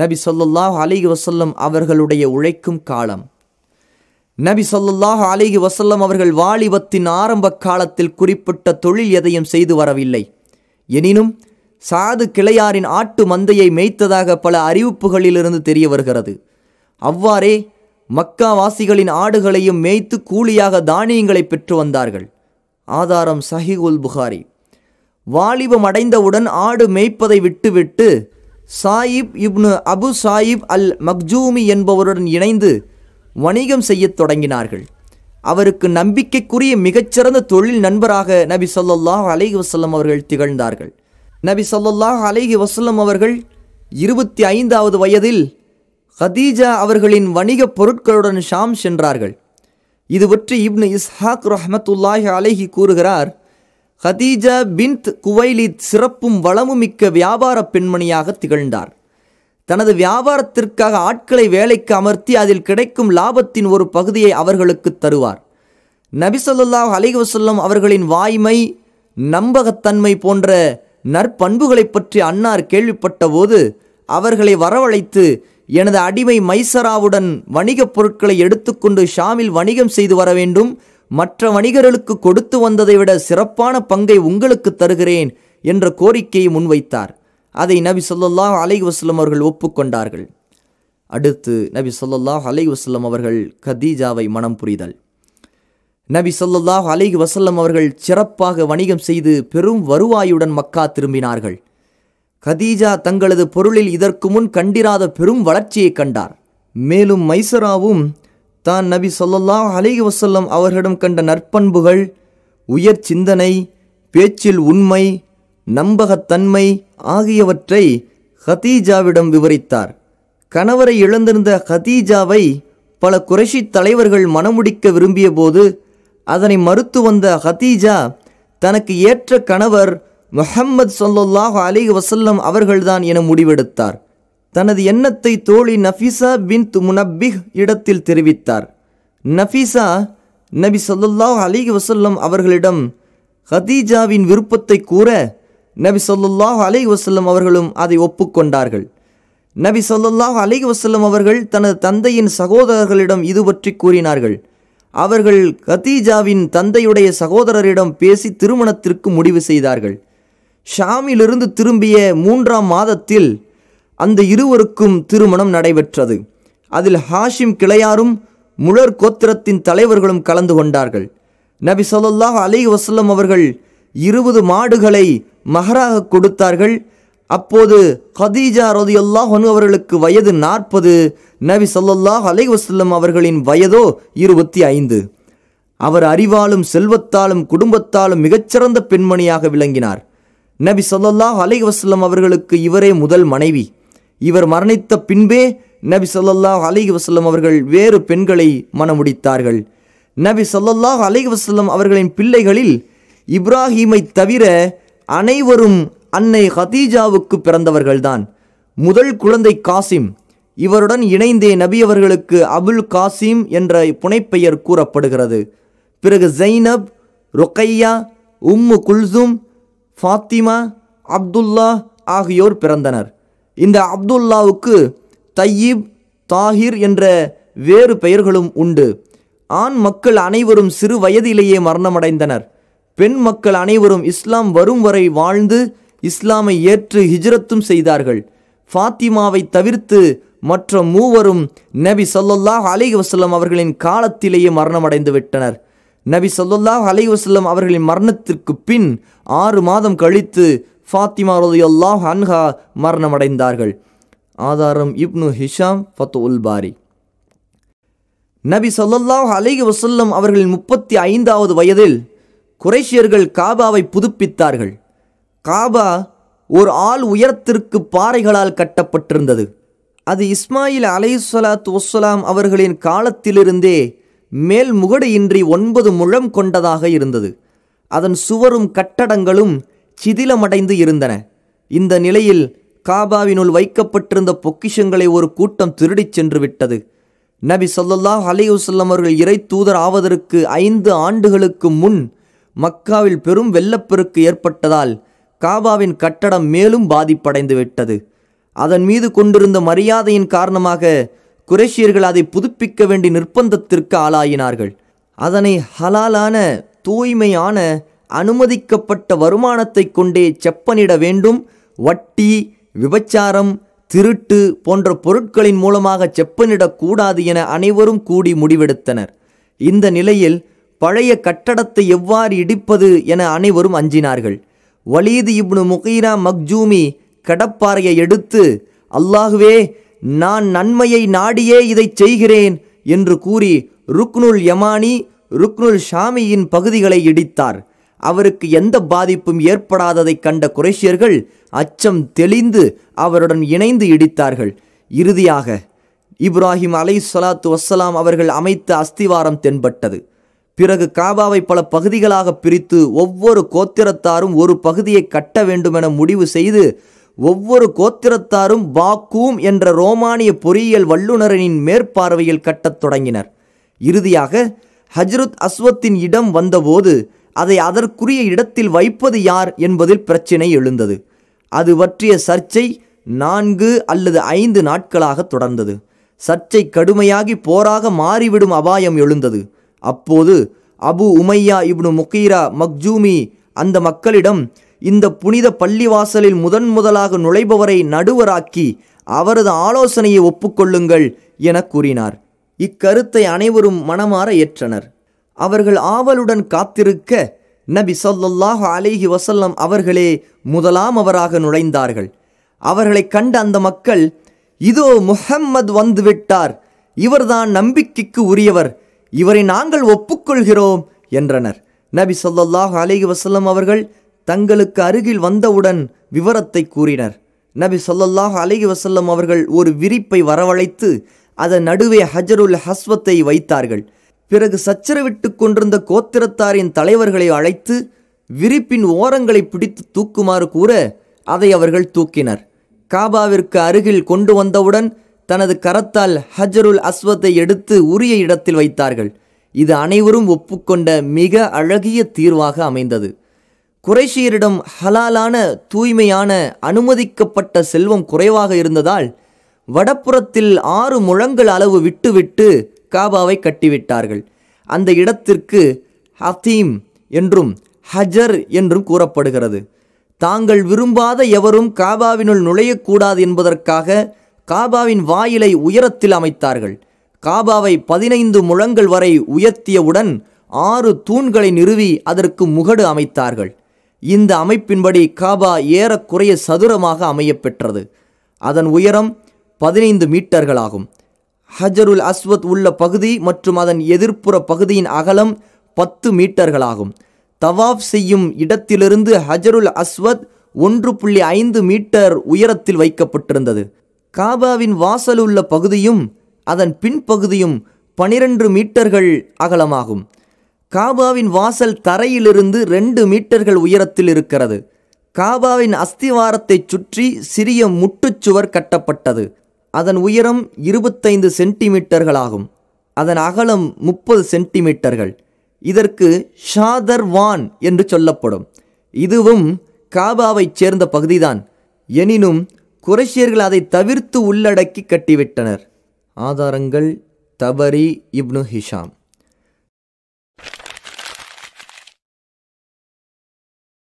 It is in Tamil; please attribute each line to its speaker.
Speaker 1: நபி சொல்லுல்லாஹ் அலிகி வசல்லம் அவர்களுடைய உழைக்கும் காலம் நபி சொல்லுல்லாஹ் அலிகி வசல்லம் அவர்கள் வாலிபத்தின் ஆரம்ப காலத்தில் குறிப்பிட்ட தொழில் எதையும் செய்து வரவில்லை எனினும் சாது கிளையாரின் ஆட்டு மந்தையை மேய்த்ததாக பல அறிவிப்புகளிலிருந்து தெரிய வருகிறது அவ்வாறே மக்காவாசிகளின் ஆடுகளையும் மேய்த்து கூலியாக தானியங்களை பெற்று வந்தார்கள் ஆதாரம் சஹி உல் புகாரி வாலிபம் அடைந்தவுடன் ஆடு மேய்ப்பதை விட்டுவிட்டு சாயிப் இப்னு அபு சாயிப் அல் மக்ஜூமி என்பவருடன் இணைந்து வணிகம் செய்யத் தொடங்கினார்கள் அவருக்கு நம்பிக்கைக்குரிய மிகச்சிறந்த தொழில் நண்பராக நபி சொல்லாஹ் அலைஹி வசல்லம் அவர்கள் திகழ்ந்தார்கள் நபி சொல்லாஹ் அலைஹி வசல்லம் அவர்கள் இருபத்தி ஐந்தாவது வயதில் ஹதீஜா அவர்களின் வணிகப் பொருட்களுடன் ஷாம் சென்றார்கள் இது பற்றி இப்னு இஸ்ஹாக் ரஹமத்துல்லாஹி அலைஹி கூறுகிறார் ஹதீஜா பின்த் குவைலித் சிறப்பும் வளமுமிக்க வியாபார பெண்மணியாக திகழ்ந்தார் தனது வியாபாரத்திற்காக ஆட்களை வேலைக்கு அமர்த்தி அதில் கிடைக்கும் லாபத்தின் ஒரு பகுதியை அவர்களுக்கு தருவார் நபிசல்லாஹ் அலிவசல்லம் அவர்களின் வாய்மை நம்பகத்தன்மை போன்ற நற்பண்புகளை பற்றி அன்னார் கேள்விப்பட்டபோது அவர்களை வரவழைத்து எனது அடிமை மைசராவுடன் வணிகப் பொருட்களை எடுத்துக்கொண்டு ஷாமில் வணிகம் செய்து வர வேண்டும் மற்ற வணிகர்களுக்கு கொடுத்து வந்ததை விட சிறப்பான பங்கை உங்களுக்கு தருகிறேன் என்ற கோரிக்கையை முன்வைத்தார் அதை நபி சொல்லல்லாஹ் அலை வஸ்லம் அவர்கள் ஒப்புக்கொண்டார்கள் அடுத்து நபி சொல்லல்லாஹ் அலை வசல்லம் அவர்கள் கதீஜாவை மனம் புரிதல் நபி சொல்லல்லாஹ் அலை வசல்லம் அவர்கள் சிறப்பாக வணிகம் செய்து பெரும் வருவாயுடன் மக்கா திரும்பினார்கள் கதீஜா தங்களது பொருளில் இதற்கு முன் கண்டிராத பெரும் வளர்ச்சியை கண்டார் மேலும் மைசராவும் தான் நபி சொல்லல்லா அலிஹி வசல்லம் அவர்களிடம் கண்ட நற்பண்புகள் உயர் சிந்தனை பேச்சில் உண்மை நம்பகத்தன்மை ஆகியவற்றை ஹதீஜாவிடம் விவரித்தார் கணவரை இழந்திருந்த ஹதீஜாவை பல குறைஷி தலைவர்கள் மனமுடிக்க விரும்பிய போது அதனை மறுத்து வந்த ஹதீஜா தனக்கு ஏற்ற கணவர் முஹம்மது சொல்லல்லாஹ் அலிஹ் வசல்லம் அவர்கள்தான் என முடிவெடுத்தார் தனது எண்ணத்தை தோழி நஃபீசா பின் துமுனபிஹ் இடத்தில் தெரிவித்தார் நஃபீசா நபி சொல்லுல்லா அலி வசல்லம் அவர்களிடம் ஹதீஜாவின் விருப்பத்தை கூற நபி சொல்லுல்லாஹ் அலி வசல்லம் அவர்களும் அதை ஒப்புக்கொண்டார்கள் நபி சொல்லுல்லாஹ் அலி வசல்லம் அவர்கள் தனது தந்தையின் சகோதரர்களிடம் இது பற்றி கூறினார்கள் அவர்கள் கதீஜாவின் தந்தையுடைய சகோதரரிடம் பேசி திருமணத்திற்கு முடிவு செய்தார்கள் ஷாமிலிருந்து திரும்பிய மூன்றாம் மாதத்தில் அந்த இருவருக்கும் திருமணம் நடைபெற்றது அதில் ஹாஷிம் கிளையாரும் முழர் கோத்திரத்தின் தலைவர்களும் கலந்து கொண்டார்கள் நபி சொல்லாஹ் அலி வசல்லம் அவர்கள் இருபது மாடுகளை மகராக கொடுத்தார்கள் அப்போது கதீஜா ரதியுல்லாஹ் அவர்களுக்கு வயது நாற்பது நபி சொல்லாஹ் அலை வசல்லம் அவர்களின் வயதோ இருபத்தி ஐந்து அவர் அறிவாலும் செல்வத்தாலும் குடும்பத்தாலும் மிகச்சிறந்த பெண்மணியாக விளங்கினார் நபி சொல்லாஹ் அலி வசல்லம் அவர்களுக்கு இவரே முதல் மனைவி இவர் மரணித்த பின்பே நபி சொல்லல்லாஹ் அலிஹி வசல்லம் அவர்கள் வேறு பெண்களை மணமுடித்தார்கள் நபி சொல்லல்லாஹ் அலிஹி வசல்லம் அவர்களின் பிள்ளைகளில் இப்ராஹீமை தவிர அனைவரும் அன்னை ஹதீஜாவுக்கு பிறந்தவர்கள்தான் முதல் குழந்தை காசிம் இவருடன் இணைந்தே நபி அவர்களுக்கு அபுல் காசிம் என்ற புனைப்பெயர் கூறப்படுகிறது பிறகு ஜெய்னப் ரொக்கையா உம்மு குல்சும் ஃபாத்திமா அப்துல்லா ஆகியோர் பிறந்தனர் இந்த அப்துல்லாவுக்கு தையீப் தாஹிர் என்ற வேறு பெயர்களும் உண்டு ஆண் மக்கள் அனைவரும் சிறு வயதிலேயே மரணமடைந்தனர் பெண் மக்கள் அனைவரும் இஸ்லாம் வரும் வரை வாழ்ந்து இஸ்லாமை ஏற்று ஹிஜ்ரத்தும் செய்தார்கள் ஃபாத்திமாவை தவிர்த்து மற்ற மூவரும் நபி சொல்லல்லாஹ் அலிஹ் வசல்லம் அவர்களின் காலத்திலேயே மரணமடைந்து விட்டனர் நபி சொல்லல்லாஹ் அலை வசல்லம் அவர்களின் மரணத்திற்கு பின் ஆறு மாதம் கழித்து ஃபாத்திமா ரதியுல்லாஹ் அன்ஹா மரணமடைந்தார்கள் ஆதாரம் இப்னு ஹிஷாம் ஃபத் உல் பாரி நபி சொல்லல்லாஹ் அலிஹி வசல்லம் அவர்களின் முப்பத்தி ஐந்தாவது வயதில் குரேஷியர்கள் காபாவை புதுப்பித்தார்கள் காபா ஒரு ஆள் உயரத்திற்கு பாறைகளால் கட்டப்பட்டிருந்தது அது இஸ்மாயில் அலைசலாத் வசலாம் அவர்களின் காலத்திலிருந்தே மேல் முகடு இன்றி ஒன்பது முழம் கொண்டதாக இருந்தது அதன் சுவரும் கட்டடங்களும் சிதிலமடைந்து இருந்தன இந்த நிலையில் காபாவினுள் வைக்கப்பட்டிருந்த பொக்கிஷங்களை ஒரு கூட்டம் திருடிச் சென்று விட்டது நபி சொல்லல்லாஹ் அலையுசல்லம் அவர்கள் இறை தூதர் ஆவதற்கு ஐந்து ஆண்டுகளுக்கு முன் மக்காவில் பெரும் வெள்ளப்பெருக்கு ஏற்பட்டதால் காபாவின் கட்டடம் மேலும் பாதிப்படைந்து விட்டது அதன் மீது கொண்டிருந்த மரியாதையின் காரணமாக குரேஷியர்கள் அதை புதுப்பிக்க வேண்டிய நிர்பந்தத்திற்கு ஆளாயினார்கள் அதனை ஹலாலான தூய்மையான அனுமதிக்கப்பட்ட வருமானத்தை கொண்டே செப்பனிட வேண்டும் வட்டி விபச்சாரம் திருட்டு போன்ற பொருட்களின் மூலமாக செப்பனிடக்கூடாது என அனைவரும் கூடி முடிவெடுத்தனர் இந்த நிலையில் பழைய கட்டடத்தை எவ்வாறு இடிப்பது என அனைவரும் அஞ்சினார்கள் வலீது இப்னு முகீரா மக்ஜூமி கடப்பாறையை எடுத்து அல்லாகுவே நான் நன்மையை நாடியே இதை செய்கிறேன் என்று கூறி ருக்னுல் யமானி ருக்னுல் ஷாமியின் பகுதிகளை இடித்தார் அவருக்கு எந்த பாதிப்பும் ஏற்படாததைக் கண்ட குரேஷியர்கள் அச்சம் தெளிந்து அவருடன் இணைந்து இடித்தார்கள் இறுதியாக இப்ராஹிம் அலை சலாத்து வசலாம் அவர்கள் அமைத்த அஸ்திவாரம் தென்பட்டது பிறகு காபாவை பல பகுதிகளாக பிரித்து ஒவ்வொரு கோத்திரத்தாரும் ஒரு பகுதியை கட்ட வேண்டுமென முடிவு செய்து ஒவ்வொரு கோத்திரத்தாரும் பாக்கூம் என்ற ரோமானிய பொறியியல் வல்லுநரனின் மேற்பார்வையில் கட்டத் தொடங்கினர் இறுதியாக ஹஜ்ரத் அஸ்வத்தின் இடம் வந்தபோது அதை அதற்குரிய இடத்தில் வைப்பது யார் என்பதில் பிரச்சினை எழுந்தது அது பற்றிய சர்ச்சை நான்கு அல்லது ஐந்து நாட்களாக தொடர்ந்தது சர்ச்சை கடுமையாகி போராக மாறிவிடும் அபாயம் எழுந்தது அப்போது அபு உமையா இப்னு முகீரா மக்ஜூமி அந்த மக்களிடம் இந்த புனித பள்ளிவாசலில் முதன் முதலாக நுழைபவரை நடுவராக்கி அவரது ஆலோசனையை ஒப்புக்கொள்ளுங்கள் என கூறினார் இக்கருத்தை அனைவரும் மனமாற ஏற்றனர் அவர்கள் ஆவலுடன் காத்திருக்க நபி சொல்லாஹு அலேஹி வசல்லம் அவர்களே முதலாம் அவராக நுழைந்தார்கள் அவர்களை கண்ட அந்த மக்கள் இதோ முஹம்மது வந்துவிட்டார் இவர்தான் நம்பிக்கைக்கு உரியவர் இவரை நாங்கள் ஒப்புக்கொள்கிறோம் என்றனர் நபி சொல்லாஹு அலேஹி வசல்லம் அவர்கள் தங்களுக்கு அருகில் வந்தவுடன் விவரத்தை கூறினர் நபி சொல்லல்லாஹ் அலேஹி வசல்லம் அவர்கள் ஒரு விரிப்பை வரவழைத்து அதன் நடுவே ஹஜருல் ஹஸ்வத்தை வைத்தார்கள் பிறகு சச்சரவிட்டு கொண்டிருந்த கோத்திரத்தாரின் தலைவர்களை அழைத்து விரிப்பின் ஓரங்களை பிடித்து தூக்குமாறு கூற அதை அவர்கள் தூக்கினர் காபாவிற்கு அருகில் கொண்டு வந்தவுடன் தனது கரத்தால் ஹஜருல் அஸ்வத்தை எடுத்து உரிய இடத்தில் வைத்தார்கள் இது அனைவரும் ஒப்புக்கொண்ட மிக அழகிய தீர்வாக அமைந்தது குறைஷியரிடம் ஹலாலான தூய்மையான அனுமதிக்கப்பட்ட செல்வம் குறைவாக இருந்ததால் வடப்புறத்தில் ஆறு முழங்கள் அளவு விட்டுவிட்டு காபாவை கட்டிவிட்டார்கள் அந்த இடத்திற்கு ஹத்தீம் என்றும் ஹஜர் என்றும் கூறப்படுகிறது தாங்கள் விரும்பாத எவரும் காபாவினுள் நுழையக்கூடாது என்பதற்காக காபாவின் வாயிலை உயரத்தில் அமைத்தார்கள் காபாவை பதினைந்து முழங்கள் வரை உயர்த்தியவுடன் ஆறு தூண்களை நிறுவி அதற்கு முகடு அமைத்தார்கள் இந்த அமைப்பின்படி காபா ஏறக்குறைய சதுரமாக அமையப்பெற்றது அதன் உயரம் பதினைந்து மீட்டர்களாகும் ஹஜருல் அஸ்வத் உள்ள பகுதி மற்றும் அதன் எதிர்ப்புற பகுதியின் அகலம் பத்து மீட்டர்களாகும் தவாஃப் செய்யும் இடத்திலிருந்து ஹஜருல் அஸ்வத் ஒன்று புள்ளி ஐந்து மீட்டர் உயரத்தில் வைக்கப்பட்டிருந்தது காபாவின் வாசல் உள்ள பகுதியும் அதன் பின்பகுதியும் பனிரெண்டு மீட்டர்கள் அகலமாகும் காபாவின் வாசல் தரையிலிருந்து ரெண்டு மீட்டர்கள் உயரத்தில் இருக்கிறது காபாவின் அஸ்திவாரத்தைச் சுற்றி சிறிய முட்டுச்சுவர் கட்டப்பட்டது அதன் உயரம் இருபத்தைந்து சென்டிமீட்டர்களாகும் அதன் அகலம் முப்பது சென்டிமீட்டர்கள் இதற்கு ஷாதர் வான் என்று சொல்லப்படும் இதுவும் காபாவைச் சேர்ந்த பகுதிதான் எனினும் குரேஷியர்கள் அதை தவிர்த்து உள்ளடக்கி கட்டிவிட்டனர் ஆதாரங்கள் தபரி இப்னு ஹிஷாம்